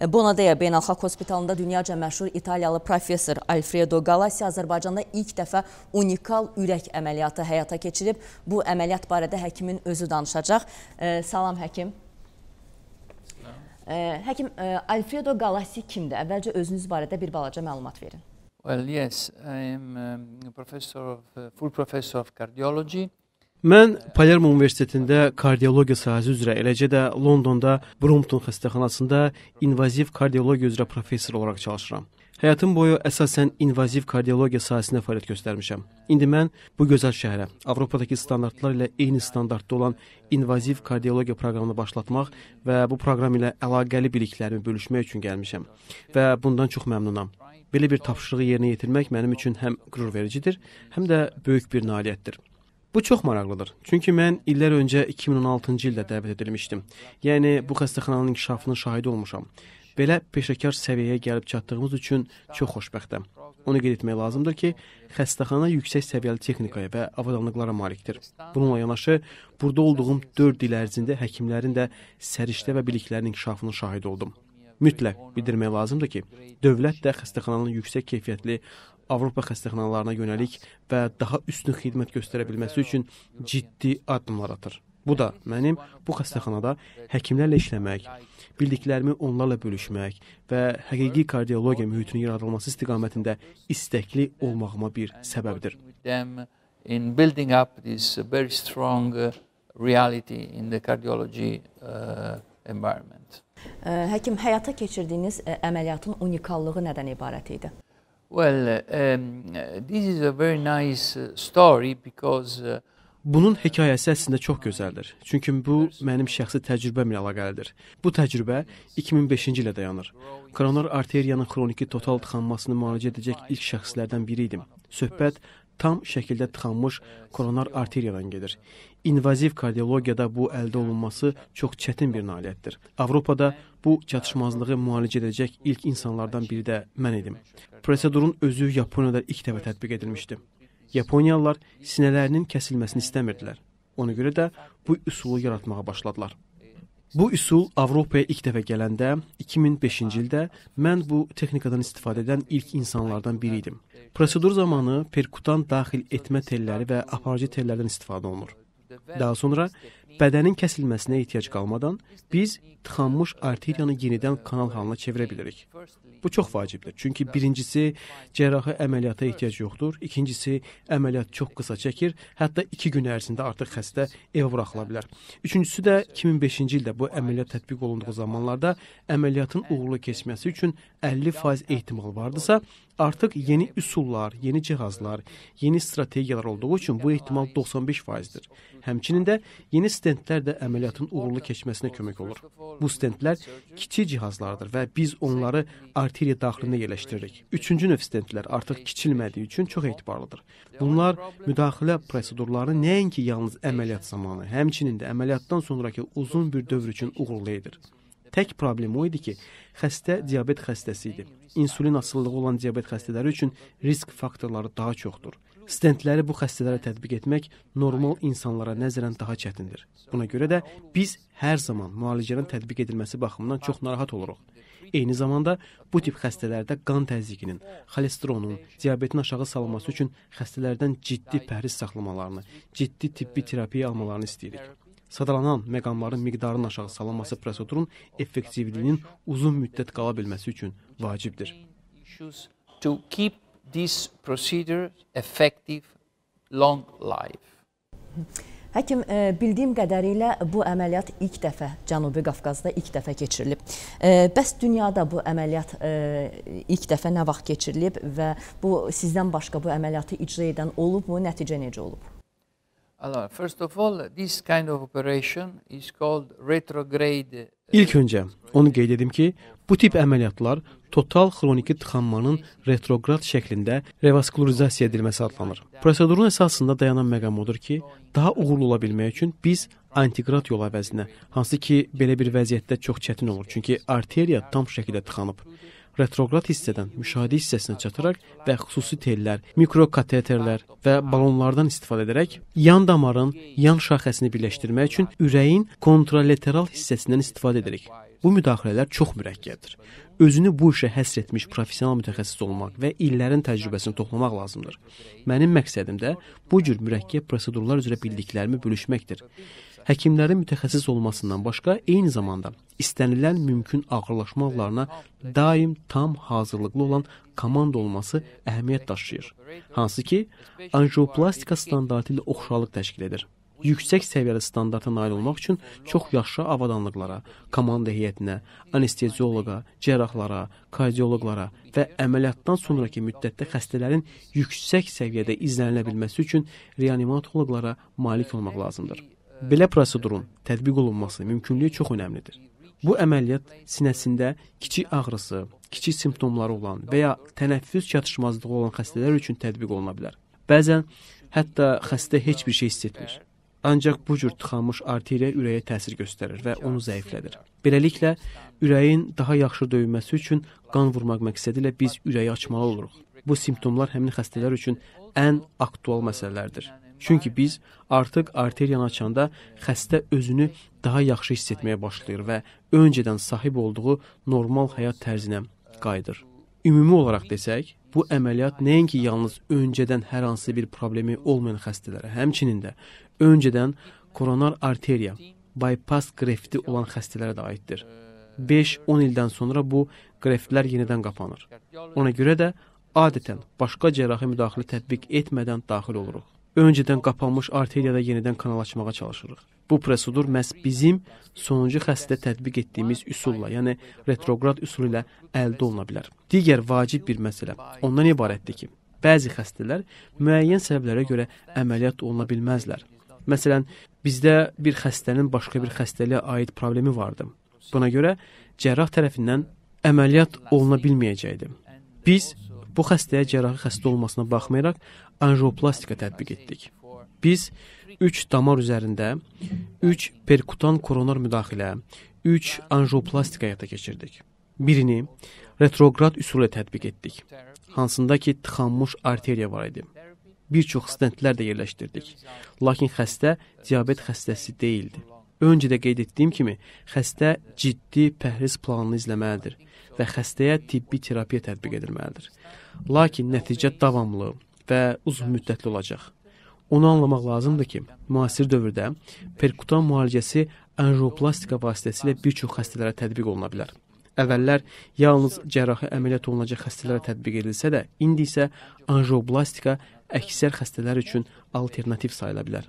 E, Bonadeya Beynəlxalq Hospitalında dünyaca məşhur İtaliyalı professor Alfredo Galasi Azərbaycanda ilk dəfə unikal ürək əməliyyatı həyata keçirib. Bu əməliyyat barədə həkimin özü danışacaq. E, salam həkim. E, həkim, Alfredo Galasi kimdir? Əvvəlcə özünüz barədə bir balaca məlumat verin. Well, yes, I am a um, professor of, uh, full professor of cardiology. Mən Palermo Universitetində kardiologiya sahəsi üzrə, eləcə də Londonda Brompton xəstəxanasında invaziv kardiologiya üzrə professor olaraq çalışıram. Həyatım boyu əsasən invaziv kardiologiya sahəsində fəaliyyət göstərmişəm. İndi mən bu gözəl şəhərə, Avropadakı standartlar ilə eyni standartda olan invaziv kardiologiya proqramını başlatmaq və bu proqram ilə əlaqəli biliklərimi bölüşmək üçün gəlmişəm və bundan çox məmnunam. Belə bir tapşırığı yerinə yetirmək mənim üçün həm qürurvericidir, həm də böyük bir nailiyyətdir. Bu çox maraqlıdır. Çünki mən illər öncə 2016-cı ildə dəvət edilmişdim. Yəni bu xəstəxananın inkişafının şahidi olmuşam. Belə peşəkar səviyyəyə gəlib çatdığımız üçün çox xoşbəxtəm. Onu qeyd etmək lazımdır ki, xəstəxana yüksək səviyyəli texnikaya və avadanlıqlara malikdir. Bununla yanaşı, burada olduğum 4 il ərzində həkimlərin də səriştə və biliklərinin inkişafının şahidi oldum. Mütləq bildirmək lazımdır ki, dövlət də xəstəxananın yüksək keyfiyyətli Avropa xəstəxanalarına yönəlik və daha üstün xidmət göstərə bilməsi üçün ciddi addımlar atır. Bu da mənim bu xəstəxanada həkimlərlə işləmək, bildiklərimi onlarla bölüşmək və həqiqi kardiologiya mühitinin yaradılması istiqamətində istəkli olmağıma bir səbəbdir. In building up this very strong uh, reality in the cardiology uh, environment. Uh, həkim həyata keçirdiyiniz e, əməliyyatın unikallığı nədən ibarət idi? Well, um, this is a very nice uh, story because uh, Bunun hekayəsi əslində çox gözəldir. Çünki bu mənim şəxsi təcrübəmlə əlaqəlidir. Bu təcrübə 2005-ci ilə dayanır. Koronar arteriyanın xroniki total tıxanmasını müalicə edəcək ilk şəxslərdən biri idim. Söhbət tam şəkildə tıxanmış koronar arteriyadan gedir. İnvaziv kardiologiyada bu əldə olunması çox çətin bir nailiyyətdir. Avropada bu çatışmazlığı müalicə edəcək ilk insanlardan biri də mən idim. Prosedurun özü Yaponiyada ilk dəfə tətbiq edilmişdi. Yaponiyalılar sinələrinin kəsilməsini istəmirdilər. Ona görə də bu üsulu yaratmağa başladılar. Bu üsul Avropaya ilk dəfə gələndə 2005-ci ildə mən bu texnikadan istifadə edən ilk insanlardan biri idim. Prosedur zamanı perkutan daxil etmə telləri və aparıcı tellərdən istifadə olunur. Daha sonra bədənin kəsilməsinə ehtiyac qalmadan biz tıxanmış arteriyanı yenidən kanal halına çevirə bilərik. Bu çox vacibdir. Çünki birincisi cərrahi əməliyyata ehtiyac yoxdur, ikincisi əməliyyat çox qısa çəkir, hətta 2 gün ərzində artıq xəstə evə buraxıla bilər. Üçüncüsü də 2005-ci ildə bu əməliyyat tətbiq olunduğu zamanlarda əməliyyatın uğurlu keçməsi üçün 50% ehtimal vardısa, artıq yeni üsullar, yeni cihazlar, yeni strategiyalar olduğu üçün bu ehtimal 95%-dir. Həmçinin də yeni stentlər də əməliyyatın uğurlu keçməsinə kömək olur. Bu stentlər kiçik cihazlardır və biz onları arteriya daxilinə yerləşdiririk. Üçüncü növ stentlər artıq kiçilmədiyi üçün çox etibarlıdır. Bunlar müdaxilə prosedurlarını nəinki yalnız əməliyyat zamanı, həmçinin də əməliyyatdan sonrakı uzun bir dövr üçün uğurlu edir. Tək problem o idi ki, xəstə diabet xəstəsi idi. İnsulin asılılığı olan diabet xəstələri üçün risk faktorları daha çoxdur. Stentləri bu xəstələrə tətbiq etmək normal insanlara nəzərən daha çətindir. Buna görə də biz hər zaman müalicənin tətbiq edilməsi baxımından çox narahat oluruq. Eyni zamanda bu tip xəstələrdə qan təzyiqinin, xolesteronun, diabetin aşağı salınması üçün xəstələrdən ciddi pəhriz saxlamalarını, ciddi tibbi terapiya almalarını istəyirik. Sadalanan məqamların miqdarının aşağı salınması prosedurun effektivliyinin uzun müddət qala bilməsi üçün vacibdir. to keep these procedures effective long life. Həkim, e, bildiyim qədərilə bu əməliyyat ilk dəfə Cənubi Qafqazda ilk dəfə keçirilib. E, bəs dünyada bu əməliyyat e, ilk dəfə nə vaxt keçirilib və bu sizdən başqa bu əməliyyatı icra edən olubmu, nəticə necə olub? Uh, İlk öncə onu qeyd edim ki, bu tip əməliyyatlar total xroniki tıxanmanın retrograd şəklində revaskularizasiya edilməsi adlanır. Prosedurun əsasında dayanan məqam odur ki, daha uğurlu ola bilmək üçün biz antiqrat yol əvəzinə, hansı ki, belə bir vəziyyətdə çox çətin olur, çünki arteriya tam şəkildə tıxanıb retroqrad hissədən müşahidə hissəsinə çataraq və xüsusi tellər, mikrokateterlər və balonlardan istifadə edərək yan damarın yan şaxəsini birləşdirmək üçün ürəyin kontralateral hissəsindən istifadə edirik. Bu müdaxilələr çox mürəkkəbdir. Özünü bu işə həsr etmiş professional mütəxəssis olmaq və illərin təcrübəsini toplamaq lazımdır. Mənim məqsədim də bu cür mürəkkəb prosedurlar üzrə bildiklərimi bölüşməkdir. Həkimlərin mütəxəssis olmasından başqa eyni zamanda istənilən mümkün ağırlaşmalarına daim tam hazırlıqlı olan komanda olması əhəmiyyət daşıyır. Hansı ki, anjioplastika standartı ilə oxşarlıq təşkil edir. Yüksək səviyyəli standarta nail olmaq üçün çox yaşlı avadanlıqlara, komanda heyətinə, anestezioloqa, cərrahlara, kardioloqlara və əməliyyatdan sonrakı müddətdə xəstələrin yüksək səviyyədə izlənilə bilməsi üçün reanimatoloqlara malik olmaq lazımdır belə prosedurun tətbiq olunması mümkünlüyü çox önəmlidir. Bu əməliyyat sinəsində kiçik ağrısı, kiçik simptomları olan və ya tənəffüs çatışmazlığı olan xəstələr üçün tətbiq oluna bilər. Bəzən hətta xəstə heç bir şey hiss etmir. Ancaq bu cür tıxanmış arteriya ürəyə təsir göstərir və onu zəiflədir. Beləliklə, ürəyin daha yaxşı döyülməsi üçün qan vurmaq məqsədi ilə biz ürəyi açmalı oluruq. Bu simptomlar həmin xəstələr üçün ən aktual məsələlərdir. Çünki biz artıq arteriyanı açanda xəstə özünü daha yaxşı hiss etməyə başlayır və öncədən sahib olduğu normal həyat tərzinə qayıdır. Ümumi olaraq desək, bu əməliyyat nəinki yalnız öncədən hər hansı bir problemi olmayan xəstələrə, həmçinin də öncədən koronar arteriya, bypass grefti olan xəstələrə də aiddir. 5-10 ildən sonra bu greftlər yenidən qapanır. Ona görə də adətən başqa cərrahi müdaxilə tətbiq etmədən daxil oluruq öncədən qapanmış arteriyada yenidən kanal açmağa çalışırıq. Bu prosedur məhz bizim sonuncu xəstədə tətbiq etdiyimiz üsulla, yəni retrograd üsul ilə əldə oluna bilər. Digər vacib bir məsələ ondan ibarətdir ki, bəzi xəstələr müəyyən səbəblərə görə əməliyyat oluna bilməzlər. Məsələn, bizdə bir xəstənin başqa bir xəstəliyə aid problemi vardı. Buna görə cərrah tərəfindən əməliyyat oluna bilməyəcəkdi. Biz bu xəstəyə cərrahi xəstə olmasına baxmayaraq anjioplastika tətbiq etdik. Biz 3 damar üzərində 3 perkutan koronar müdaxilə, 3 anjioplastika həyata keçirdik. Birini retrograd üsulla tətbiq etdik, hansında ki, tıxanmış arteriya var idi. Bir çox stentlər də yerləşdirdik. Lakin xəstə diabet xəstəsi deyildi. Öncədə qeyd etdiyim kimi, xəstə ciddi pəhriz planını izləməlidir və xəstəyə tibbi terapiya tətbiq edilməlidir. Lakin nəticə davamlı, və uzun müddətli olacaq. Onu anlamaq lazımdır ki, müasir dövrdə perkutan müalicəsi anjioplastika vasitəsilə bir çox xəstələrə tətbiq oluna bilər. Əvvəllər yalnız cərrahi əməliyyat olunacaq xəstələrə tətbiq edilsə də, indi isə anjioplastika əksər xəstələr üçün alternativ sayıla bilər.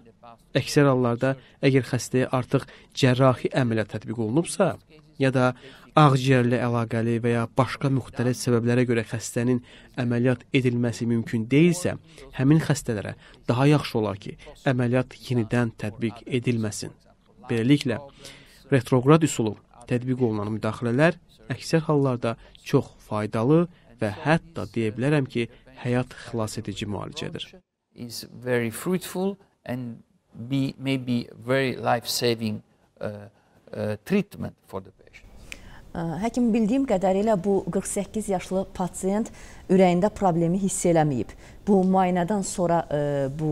Əksər hallarda əgər xəstəyə artıq cərrahi əməliyyat tətbiq olunubsa, ya da ağciyərlə əlaqəli və ya başqa müxtəlif səbəblərə görə xəstənin əməliyyat edilməsi mümkün deyilsə, həmin xəstələrə daha yaxşı olar ki, əməliyyat yenidən tətbiq edilməsin. Beləliklə, retrograd üsulu tətbiq olunan müdaxilələr əksər hallarda çox faydalı və hətta deyə bilərəm ki, həyat xilasedici müalicədir. is very fruitful and be maybe very life-saving uh, uh, treatment for the patient. Həkim bildiyim qədərilə bu 48 yaşlı pasiyent ürəyində problemi hiss eləməyib. Bu müayinədən sonra ə, bu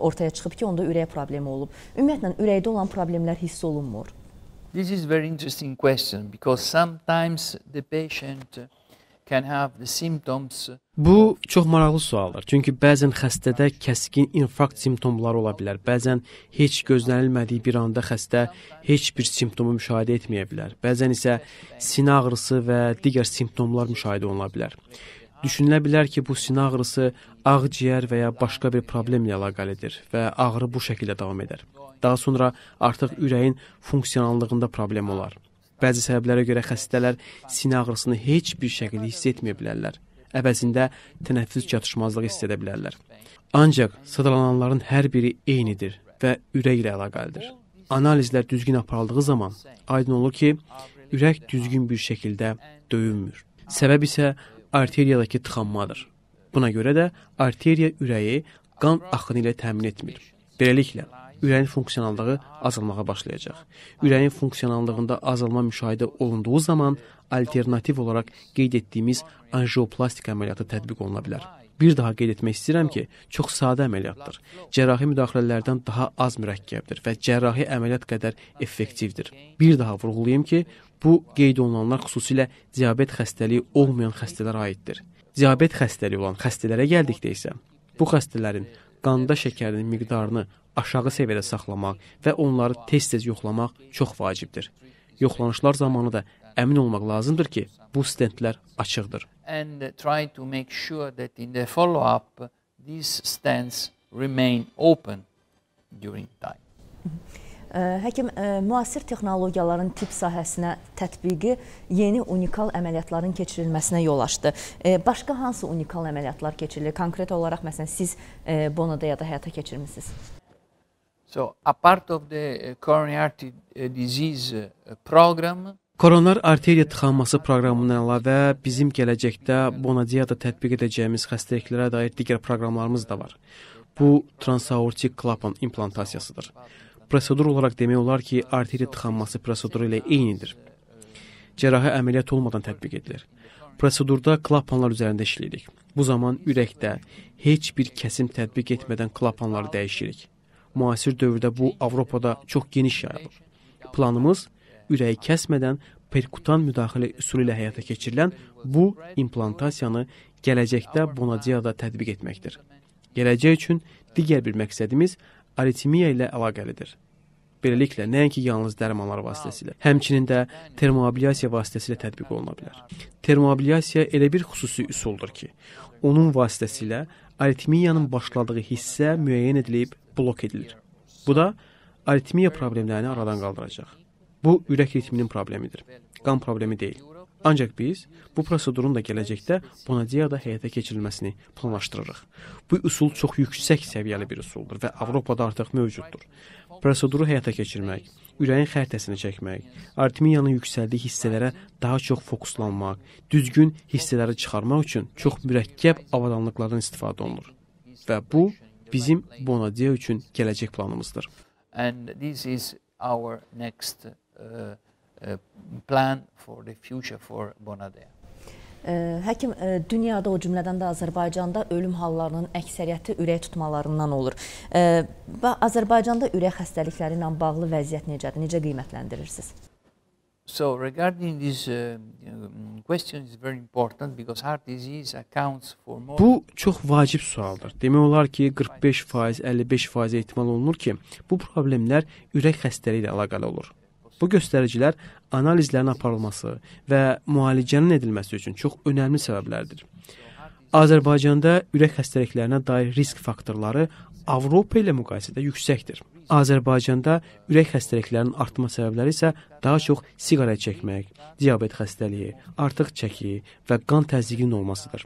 ortaya çıxıb ki, onda ürək problemi olub. Ümumiyyətlə ürəkdə olan problemlər hiss olunmur. This is very interesting question because sometimes the patient uh, can have the symptoms. Bu çox maraqlı sualdır. Çünki bəzən xəstədə kəskin infarkt simptomları ola bilər. Bəzən heç gözlənilmədiyi bir anda xəstə heç bir simptomu müşahidə etməyə bilər. Bəzən isə sinə ağrısı və digər simptomlar müşahidə oluna bilər. Düşünülə bilər ki, bu sinə ağrısı ağciyər və ya başqa bir problemlə əlaqəlidir və ağrı bu şəkildə davam edər. Daha sonra artıq ürəyin funksionallığında problem olar. Bəzi səbəblərə görə xəstələr sinə ağrısını heç bir şəkildə hiss etməyə bilərlər. Əvəzində tənəffüs çatışmazlığı hiss edə bilərlər. Ancaq sadalananların hər biri eynidir və ürək ilə əlaqəlidir. Analizlər düzgün aparıldığı zaman aydın olur ki, ürək düzgün bir şəkildə döyünmür. Səbəb isə arteriyadakı tıxanmadır. Buna görə də arteriya ürəyi qan axını ilə təmin etmir. Beləliklə, ürəyin funksionallığı azalmağa başlayacaq. Ürəyin funksionallığında azalma müşahidə olunduğu zaman alternativ olaraq qeyd etdiyimiz anjioplastik əməliyyatı tətbiq oluna bilər. Bir daha qeyd etmək istəyirəm ki, çox sadə əməliyyatdır. Cərrahi müdaxilələrdən daha az mürəkkəbdir və cərrahi əməliyyat qədər effektivdir. Bir daha vurğulayım ki, bu qeyd olunanlar xüsusilə diabet xəstəliyi olmayan xəstələrə aiddir. Diabet xəstəliyi olan xəstələrə gəldikdə isə bu xəstələrin qanda şəkərinin miqdarını aşağı səviyyədə saxlamaq və onları tez-tez yoxlamaq çox vacibdir. Yoxlanışlar zamanı da əmin olmaq lazımdır ki, bu stendlər açıqdır. And try to make sure that in the follow up these stands remain open during time. Həkim, müasir texnologiyaların tibb sahəsinə tətbiqi yeni unikal əməliyyatların keçirilməsinə yol açdı. Başqa hansı unikal əməliyyatlar keçirilir? Konkret olaraq, məsələn, siz Bonada ya da həyata keçirmisiniz? So, a part of the uh, coronary artery uh, disease uh, program Koronar arteriya tıxanması proqramından əlavə bizim gələcəkdə Bonadiada tətbiq edəcəyimiz xəstəliklərə dair digər proqramlarımız da var. Bu transaortik klapan implantasiyasıdır. Prosedur olaraq demək olar ki, arteriya tıxanması proseduru ilə eynidir. Cərrahi əməliyyat olmadan tətbiq edilir. Prosedurda klapanlar üzərində işləyirik. Bu zaman ürəkdə heç bir kəsim tətbiq etmədən klapanları dəyişirik müasir dövrdə bu Avropada çox geniş yayılıb. Planımız ürəyi kəsmədən perkutan müdaxilə üsulu ilə həyata keçirilən bu implantasiyanı gələcəkdə Bonadiyada tətbiq etməkdir. Gələcək üçün digər bir məqsədimiz aritmiya ilə əlaqəlidir. Beləliklə, nəinki yalnız dərmanlar vasitəsilə, həmçinin də termoobliasiya vasitəsilə tətbiq oluna bilər. Termoobliasiya elə bir xüsusi üsuldur ki, onun vasitəsilə aritmiyanın başladığı hissə müəyyən edilib blok edilir. Bu da aritmiya problemlərini aradan qaldıracaq. Bu ürək ritminin problemidir. Qan problemi deyil. Ancaq biz bu prosedurun da gələcəkdə Bonadiyada həyata keçirilməsini planlaşdırırıq. Bu üsul çox yüksək səviyyəli bir üsuldur və Avropada artıq mövcuddur. Proseduru həyata keçirmək, ürəyin xəritəsini çəkmək, artimiyanın yüksəldiyi hissələrə daha çox fokuslanmaq, düzgün hissələri çıxarmaq üçün çox mürəkkəb avadanlıqlardan istifadə olunur. Və bu bizim Bonadio üçün gələcək planımızdır. And this is our next uh, uh plan for the future for Bonadio. Həkim, e, dünyada o cümlədən də Azərbaycanda ölüm hallarının əksəriyyəti ürək tutmalarından olur. Və Azərbaycanda ürək xəstəlikləri ilə bağlı vəziyyət necədir? Necə qiymətləndirirsiniz? So regarding this uh, um, question is very important because heart disease accounts for more Bu çox vacib sualdır. Demək olar ki, 45%, 55% ehtimal olunur ki, bu problemlər ürək xəstəliyi ilə əlaqəli olur. Bu göstəricilər analizlərin aparılması və müalicənin edilməsi üçün çox önəmli səbəblərdir. Azərbaycanda ürək xəstəliklərinə dair risk faktorları Avropa ilə müqayisədə yüksəkdir. Azərbaycanda ürək xəstəliklərinin artma səbəbləri isə daha çox siqaret çəkmək, diabet xəstəliyi, artıq çəki və qan təzyiqinin olmasıdır.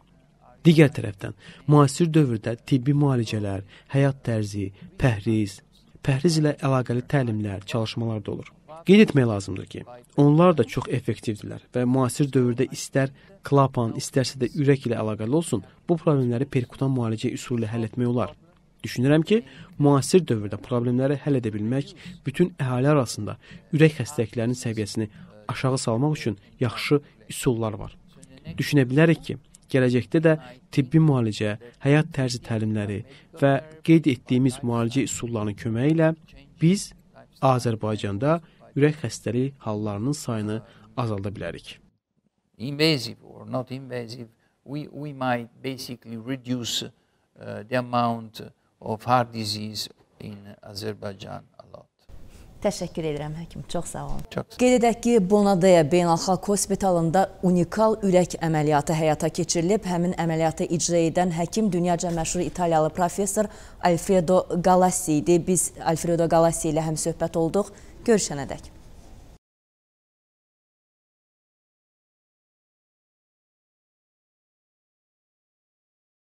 Digər tərəfdən, müasir dövrdə tibbi müalicələr, həyat tərzi, pəhriz, pəhriz ilə əlaqəli təlimlər, çalışmalar da olur. Qeyd etmək lazımdır ki, onlar da çox effektivdirlər və müasir dövrdə istər klapan, istərsə də ürək ilə əlaqəli olsun, bu problemləri perkutan müalicə üsulu ilə həll etmək olar. Düşünürəm ki, müasir dövrdə problemləri həll edə bilmək bütün əhali arasında ürək xəstəliklərinin səviyyəsini aşağı salmaq üçün yaxşı üsullar var. Düşünə bilərik ki, gələcəkdə də tibbi müalicə, həyat tərzi təlimləri və qeyd etdiyimiz müalicə üsullarının köməyi ilə biz Azərbaycanda ürək xəstəliyi hallarının sayını azalda bilərik. Invasive or not invasive, we we might basically reduce uh, the amount uh, of heart disease in Azerbaijan a lot. Təşəkkür edirəm həkim, çox sağ olun. Çox sağ. Qeyd edək ki, Bonadaya Beynəlxalq Hospitalında unikal ürək əməliyyatı həyata keçirilib. Həmin əməliyyatı icra edən həkim dünyaca məşhur İtaliyalı professor Alfredo Galassi idi. Biz Alfredo Galassi ilə həmsöhbət olduq. Görüşənə dək.